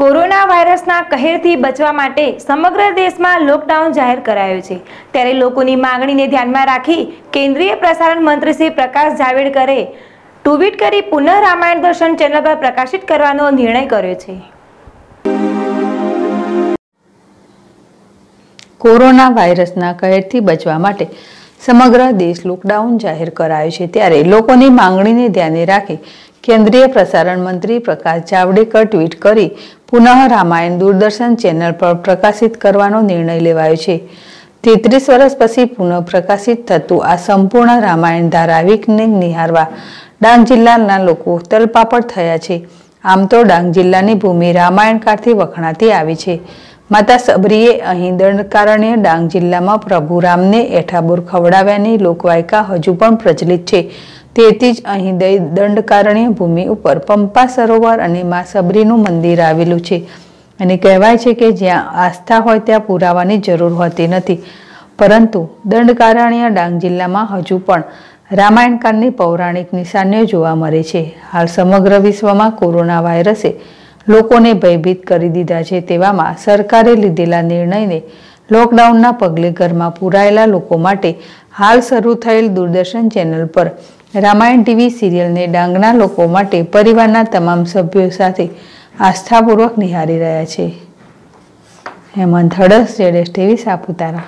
corona વાયરસના કહેરથી બચવા માટે સમગ્ર દેશમાં લોકડાઉન જાહેર કરાયો છે ત્યારે લોકોની માંગણીને ધ્યાનમાં રાખી કેન્દ્રીય પ્રસારણ મંત્રી શ્રી પ્રકાશ જાવડેકરે ટુવીટ કરી પુનઃ રામાયણ દર્શન ચેનલ પર પ્રકાશિત કરવાનો નિર્ણય કર્યો છે કોરોના વાયરસના કહેરથી બચવા માટે સમગ્ર દેશ લોકડાઉન જાહેર કરાયો છે ત્યારે લોકોની માંગણીને ધ્યાને રાખી કેન્દ્રીય પ્રસારણ મંત્રી પ્રકાશ જાવડેકર ટ્વીટ કરી પુનઃ રામાયણ દૂરદર્શન ચેનલ પર પ્રકાશિત કરવાનો નિર્ણય લેવાયો છે તેત્રીસ વર્ષ પછી પુનઃ પ્રકાશિત થતું આ સંપૂર્ણ રામાયણ ધારાવિકને નિહારવા ડાંગ જિલ્લાના લોકો તલપાપડ થયા છે આમ તો ડાંગ જિલ્લાની ભૂમિ રામાયણકારથી વખણાતી આવી છે માતા સબરીએ અહીં દંડ કારણે ડાંગ જિલ્લામાં પ્રભુરામને એઠાબુર ખવડાવ્યાની લોકવાયકા હજુ પણ પ્રચલિત છે તેથી જ અહીં દંડ કારણે ભૂમિ ઉપર પંપા સરોવર અને મા સબરીનું મંદિર આવેલું છે અને કહેવાય છે કે જ્યાં આસ્થા હોય ત્યાં પુરાવાની જરૂર હોતી નથી પરંતુ દંડકારણ્ય ડાંગ જિલ્લામાં હજુ પણ રામાયણકાળની પૌરાણિક નિશાનીઓ જોવા મળે છે હાલ સમગ્ર વિશ્વમાં કોરોના વાયરસે લોકોને ભયભીત કરી દીધા છે તેવામાં સરકારે લીધેલા નિર્ણયને લોકડાઉનના પગલે ઘરમાં પૂરાયેલા લોકો માટે હાલ શરૂ થયેલ દૂરદર્શન ચેનલ પર રામાયણ ટીવી સિરિયલને ડાંગના લોકો માટે પરિવારના તમામ સભ્યો સાથે આસ્થાપૂર્વક નિહાળી રહ્યા છે હેમંત હડસ જેડેશ ટીવી સાપુતારા